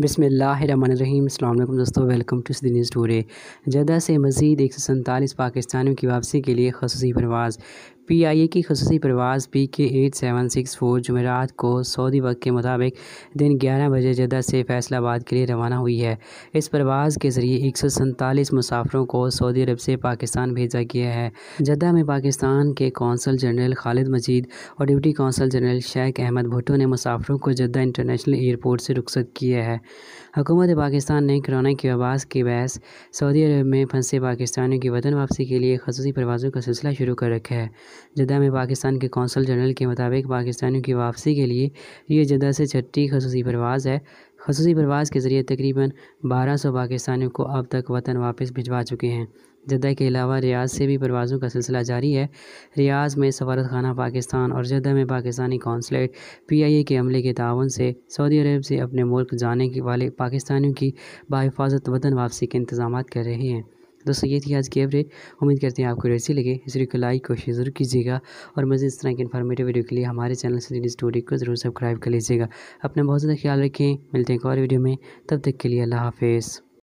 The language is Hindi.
बिसमीम अल्लाम दोस्तों वेलकम टू दिन न्यूज़ जदा से मज़ीद एक सौ सैंतालीस पाकिस्तानियों की वापसी के लिए खसूस परवाज़ पी आई ए की खसूसी परवाज़ P K eight seven six four जमेरात को सऊदी वक्त के मुताबिक दिन ग्यारह बजे जदा से फैसलाबाद के लिए रवाना हुई है इस परवाज़ के ज़रिए एक सौ सैंतालीस मुसाफरों को सऊदी अरब से पाकिस्तान भेजा गया है जदा में पाकिस्तान के कौंसल जनरल खालिद मजीद और deputy consul general Sheikh Ahmad Bhutto ने मुसाफरों को जद्दा इंटरनेशनल एयरपोर्ट से रुखसत किया है हुकूमत पाकिस्तान ने कोरोना की आवाज़ के बहस सऊदी अरब में फंसे पाकिस्तानियों की वतन वापसी के लिए खसूसी परवाज़ों का सिलसिला शुरू कर रखा है जदा में पाकिस्तान के कौंसल जनरल के मुताबिक पाकिस्तानियों की वापसी के लिए ये जदा से छठी खसूसी परवाज़ है खसूसी परवाज़ के ज़रिए तकरीबन 1200 पाकिस्तानियों को अब तक वतन वापस भिजवा चुके हैं जदा के अलावा रियाज से भी परवाज़ों का सिलसिला जारी है रियाज में सफारत खाना पाकिस्तान और जदा में Pakistani consulate P I A के अमले के तान से सऊदी अरब से अपने मुल्क जाने के वाले पाकिस्तानियों की बाहिफाजत वतन वापसी के इंतजाम कर रहे हैं दोस्तों ये थी आज की अपडेट उम्मीद करते हैं आपको अच्छी लगे इस वीडियो को लाइक कोशिश जरूर कीजिएगा और मज़े इस तरह के इन्फॉर्मेटिव वीडियो के लिए हमारे चैनल से स्टोरी को ज़रूर सब्सक्राइब कर लीजिएगा अपना बहुत ज़्यादा ख्याल रखें मिलते हैं एक और वीडियो में तब तक के लिए अल्लाह हाफिज़